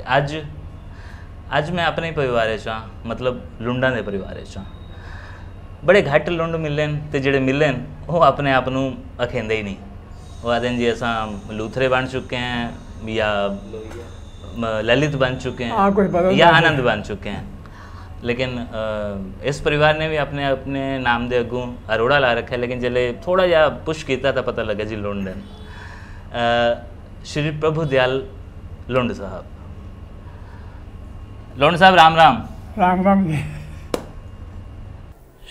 अज अज मैं अपने परिवार हाँ मतलब लुंडा के परिवार हाँ बड़े घट लुंड मिले तो जोड़े मिले वो अपने आप न अखेंदे ही नहीं वो आखते जी असा लूथरे बन चुके हैं या ललित बन चुके हैं हाँ, या आनंद बन चुके हैं लेकिन इस परिवार ने भी अपने अपने नाम के अगू अरोड़ा ला रखा लेकिन जल्द थोड़ा जहा पुश किया तो पता लगे जी लुंड श्री प्रभु दयाल लुंड साहब लोन साहब राम राम राम राम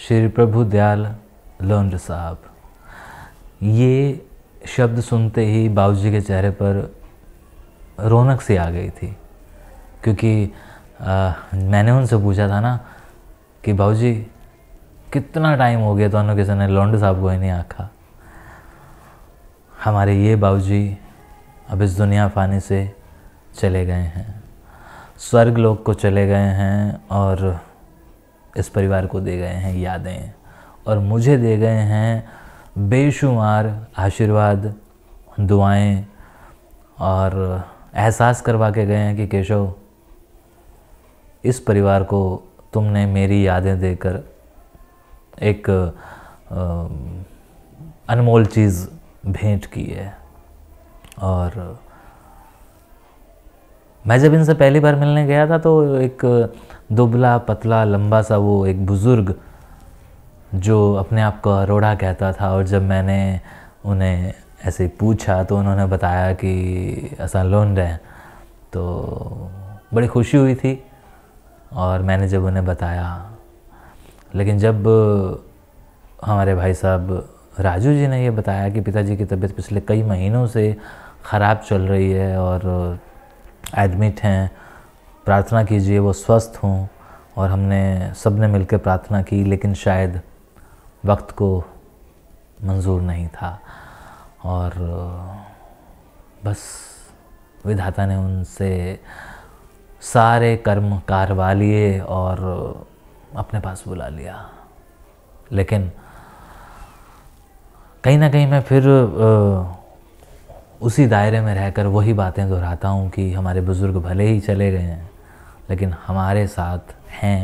श्री प्रभु दयाल लोंड साहब ये शब्द सुनते ही बाबू जी के चेहरे पर रौनक सी आ गई थी क्योंकि आ, मैंने उनसे पूछा था ना कि बाबू जी कितना टाइम हो गया तो किसी ने लौंड साहब को ही नहीं आखा हमारे ये बाबू जी अब इस दुनिया फानी से चले गए हैं स्वर्ग लोग को चले गए हैं और इस परिवार को दे गए हैं यादें और मुझे दे गए हैं बेशुमार आशीर्वाद दुआएं और एहसास करवा के गए हैं कि केशव इस परिवार को तुमने मेरी यादें देकर एक अनमोल चीज़ भेंट की है और मैं जब इनसे पहली बार मिलने गया था तो एक दुबला पतला लंबा सा वो एक बुज़ुर्ग जो अपने आप को अरोड़ा कहता था और जब मैंने उन्हें ऐसे पूछा तो उन्होंने बताया कि ऐसा लोन रहे हैं तो बड़ी खुशी हुई थी और मैंने जब उन्हें बताया लेकिन जब हमारे भाई साहब राजू जी ने ये बताया कि पिताजी की तबीयत पिछले कई महीनों से ख़राब चल रही है और एडमिट हैं प्रार्थना कीजिए वो स्वस्थ हों और हमने सब ने मिलकर प्रार्थना की लेकिन शायद वक्त को मंजूर नहीं था और बस विधाता ने उनसे सारे कर्म कारवा लिए और अपने पास बुला लिया लेकिन कहीं ना कहीं मैं फिर आ, उसी दायरे में रहकर वही बातें दोहराता हूँ कि हमारे बुज़ुर्ग भले ही चले गए हैं लेकिन हमारे साथ हैं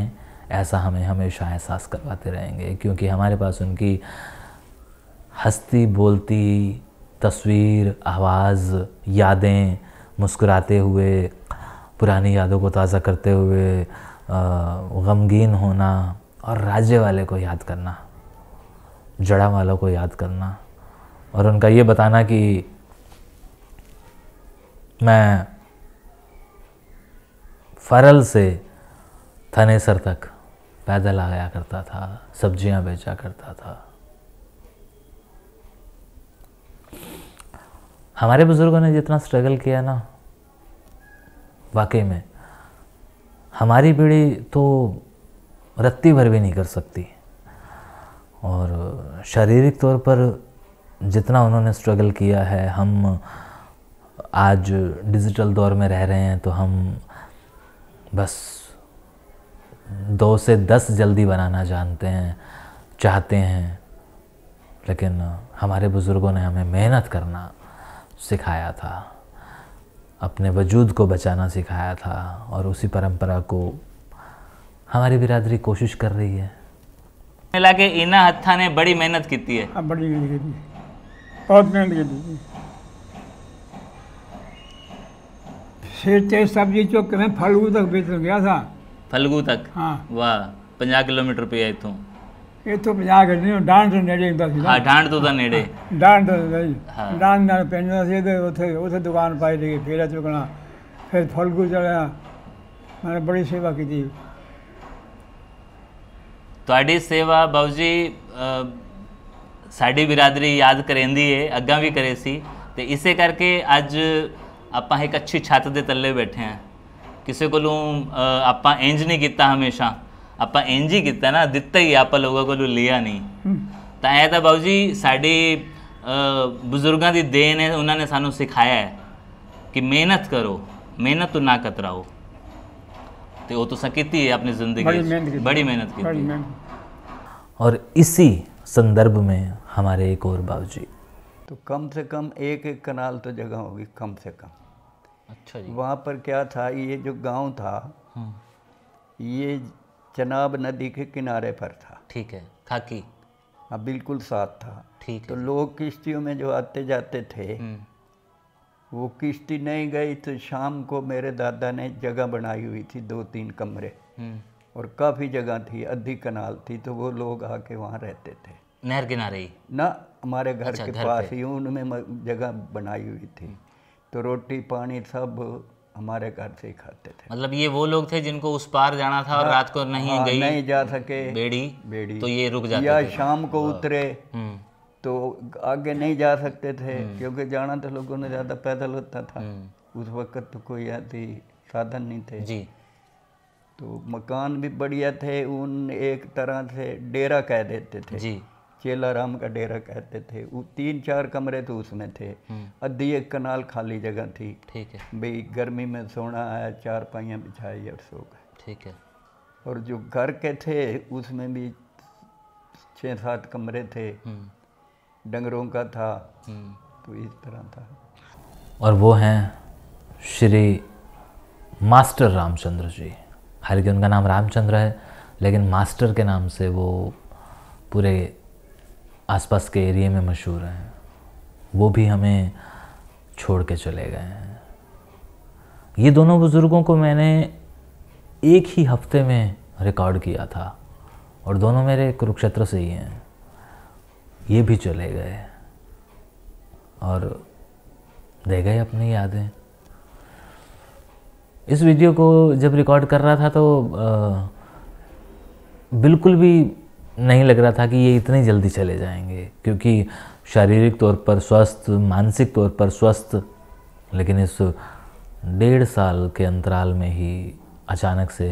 ऐसा हमें हमेशा एहसास करवाते रहेंगे क्योंकि हमारे पास उनकी हस्ती बोलती तस्वीर आवाज़ यादें मुस्कुराते हुए पुरानी यादों को ताज़ा करते हुए गमगीन होना और राज्य वाले को याद करना जड़ा वालों को याद करना और उनका ये बताना कि मैं फरल से थनेसर तक पैदल आया करता था सब्जियां बेचा करता था हमारे बुज़ुर्गों ने जितना स्ट्रगल किया ना वाकई में हमारी पीढ़ी तो रत्ती भर भी नहीं कर सकती और शारीरिक तौर पर जितना उन्होंने स्ट्रगल किया है हम आज डिजिटल दौर में रह रहे हैं तो हम बस दो से दस जल्दी बनाना जानते हैं चाहते हैं लेकिन हमारे बुज़ुर्गों ने हमें मेहनत करना सिखाया था अपने वजूद को बचाना सिखाया था और उसी परंपरा को हमारी बिरादरी कोशिश कर रही है मिला के इना हत्था ने बड़ी मेहनत की है हाँ, बड़ी मेहनत की बहुत मेहनत की ਸਿਰ ਤੇ ਸਬਜ਼ੀ ਚੁੱਕ ਕਿਵੇਂ ਮੈਂ ਫਲਗੂ ਤੱਕ ਵੇਚਣ ਗਿਆ ਸਾਂ ਫਲਗੂ ਤੱਕ ਹਾਂ ਵਾਹ 50 ਕਿਲੋਮੀਟਰ ਪਿਆ ਇੱਥੋਂ ਇੱਥੋਂ 50 ਕਿਲੋ ਨਹੀਂ ਡਾਂਡ ਤੋਂ ਨੇੜੇ ਹੁੰਦਾ ਸੀ ਹਾਂ ਡਾਂਡ ਤੋਂ ਤਾਂ ਨੇੜੇ ਡਾਂਡ ਤੋਂ ਹਾਂ ਡਾਂਡ ਨਾਲ ਪੈਂਦਾ ਸੀ ਤੇ ਉੱਥੇ ਉੱਥੇ ਦੁਕਾਨ ਪਾਈ ਲਈ ਫੇਰਾ ਚੁਕਣਾ ਫਿਰ ਫਲਗੂ ਚੜਿਆ ਮੈਂ ਬੜੀ ਸੇਵਾ ਕੀਤੀ ਤੁਹਾਡੀ ਸੇਵਾ ਬਾਬੂ ਜੀ ਸਾਡੀ ਬਰਾਦਰੀ ਯਾਦ ਕਰੇਂਦੀ ਏ ਅੱਗਾ ਵੀ ਕਰੇ ਸੀ ਤੇ ਇਸੇ ਕਰਕੇ ਅੱਜ आप एक अच्छी छत के थले बैठे हैं किसी को आप इंज नहीं किया हमेशा आप इंज ही किया ना दिता ही आप लोगों को लिया नहीं तो ए हम्म। तो बाबू जी सा बजुर्गों की दे है उन्होंने सू सिखाया कि मेहनत करो मेहनत तो ना कतराओ तो वो तुसा की अपनी जिंदगी बड़ी मेहनत की और इसी संदर्भ में हमारे एक और बाबू जी तो कम से कम एक एक कनाल तो जगह होगी कम से कम अच्छा जी वहाँ पर क्या था ये जो गांव था हाँ। ये चनाब नदी के किनारे पर था ठीक है खाकी हाँ बिल्कुल साथ था ठीक तो लोग किश्तियों में जो आते जाते थे हम्म। वो किश्ती नहीं गई तो शाम को मेरे दादा ने जगह बनाई हुई थी दो तीन कमरे हम्म। और काफ़ी जगह थी अधी कनाल थी तो वो लोग आके वहाँ रहते थे नहर किनारे ही ना हमारे घर अच्छा, के घर पास ही उनमें जगह बनाई हुई थी हम्म। तो रोटी पानी सब हमारे घर से ही खाते थे मतलब ये वो लोग थे जिनको उस पार जाना था और हाँ, रात को नहीं आ, हाँ, गई नहीं जा सके बेड़ी बेड़ी तो ये रुक जाते या थे शाम को हाँ। उतरे हम्म। तो आगे नहीं जा सकते थे हम्म। क्योंकि जाना तो लोगों ने ज़्यादा पैदल होता था उस वक़्त तो कोई ऐसी साधन नहीं थे जी तो मकान भी बढ़िया थे उन एक तरह से डेरा कह देते थे जी चेला राम का डेरा कहते थे वो तीन चार कमरे तो उसमें थे हम्म। अधी एक कनाल खाली जगह थी ठीक है भाई गर्मी में सोना आया चार पाइया बिछाई और सो गए ठीक है और जो घर के थे उसमें भी छः सात कमरे थे हम्म। डंगरों का था हम्म। तो इस तरह था और वो हैं श्री मास्टर रामचंद्र जी हालांकि उनका नाम रामचंद्र है लेकिन मास्टर के नाम से वो पूरे आसपास के एरिए में मशहूर हैं वो भी हमें छोड़ के चले गए हैं ये दोनों बुज़ुर्गों को मैंने एक ही हफ्ते में रिकॉर्ड किया था और दोनों मेरे कुरुक्षेत्र से ही हैं ये भी चले गए और दे गए अपनी यादें इस वीडियो को जब रिकॉर्ड कर रहा था तो आ, बिल्कुल भी नहीं लग रहा था कि ये इतनी जल्दी चले जाएंगे क्योंकि शारीरिक तौर पर स्वस्थ मानसिक तौर पर स्वस्थ लेकिन इस डेढ़ साल के अंतराल में ही अचानक से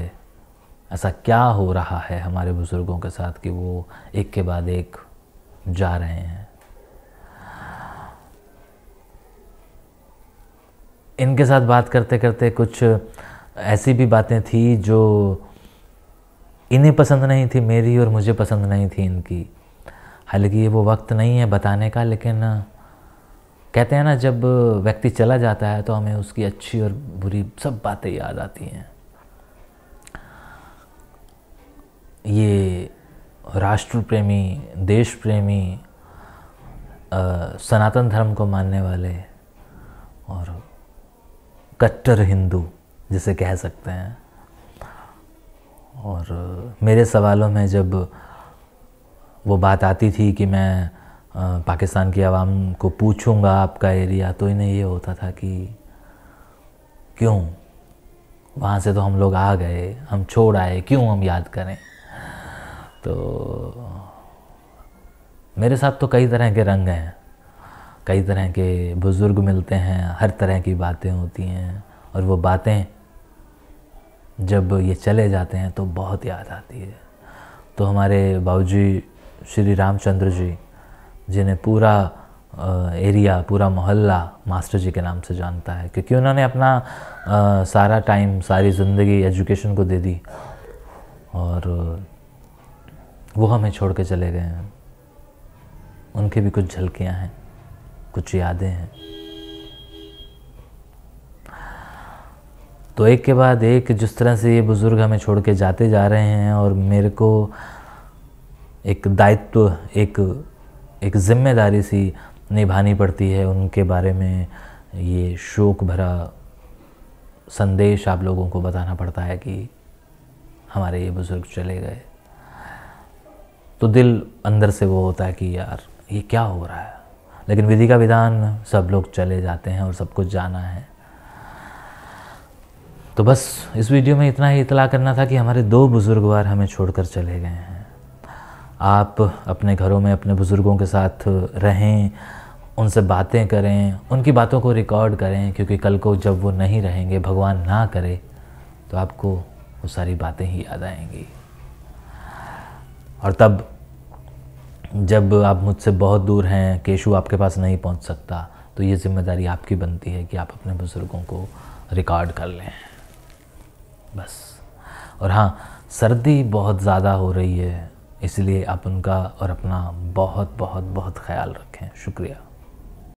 ऐसा क्या हो रहा है हमारे बुज़ुर्गों के साथ कि वो एक के बाद एक जा रहे हैं इनके साथ बात करते करते कुछ ऐसी भी बातें थी जो इन्हें पसंद नहीं थी मेरी और मुझे पसंद नहीं थी इनकी हालांकि ये वो वक्त नहीं है बताने का लेकिन कहते हैं ना जब व्यक्ति चला जाता है तो हमें उसकी अच्छी और बुरी सब बातें याद आती हैं ये राष्ट्र प्रेमी देश प्रेमी सनातन धर्म को मानने वाले और कट्टर हिंदू जिसे कह सकते हैं और मेरे सवालों में जब वो बात आती थी कि मैं पाकिस्तान की आवाम को पूछूंगा आपका एरिया तो इन्हें ये होता था कि क्यों वहाँ से तो हम लोग आ गए हम छोड़ आए क्यों हम याद करें तो मेरे साथ तो कई तरह के रंग हैं कई तरह के बुज़ुर्ग मिलते हैं हर तरह की बातें होती हैं और वो बातें जब ये चले जाते हैं तो बहुत याद आती है तो हमारे बाबूजी श्री रामचंद्र जी जिन्हें पूरा एरिया पूरा मोहल्ला मास्टर जी के नाम से जानता है क्योंकि उन्होंने अपना आ, सारा टाइम सारी ज़िंदगी एजुकेशन को दे दी और वो हमें छोड़ के चले गए हैं उनकी भी कुछ झलकियाँ हैं कुछ यादें हैं तो एक के बाद एक जिस तरह से ये बुज़ुर्ग हमें छोड़ के जाते जा रहे हैं और मेरे को एक दायित्व एक एक जिम्मेदारी सी निभानी पड़ती है उनके बारे में ये शोक भरा संदेश आप लोगों को बताना पड़ता है कि हमारे ये बुज़ुर्ग चले गए तो दिल अंदर से वो होता है कि यार ये क्या हो रहा है लेकिन विधि का विधान सब लोग चले जाते हैं और सब कुछ जाना है तो बस इस वीडियो में इतना ही इतला करना था कि हमारे दो बुज़ुर्गवार हमें छोड़कर चले गए हैं आप अपने घरों में अपने बुज़ुर्गों के साथ रहें उनसे बातें करें उनकी बातों को रिकॉर्ड करें क्योंकि कल को जब वो नहीं रहेंगे भगवान ना करे तो आपको वो सारी बातें ही याद आएंगी और तब जब आप मुझसे बहुत दूर हैं केशु आपके पास नहीं पहुंच सकता तो ये जिम्मेदारी आपकी बनती है कि आप अपने बुज़ुर्गों को रिकॉर्ड कर लें बस और हाँ सर्दी बहुत ज़्यादा हो रही है इसलिए आप उनका और अपना बहुत बहुत बहुत ख्याल रखें शुक्रिया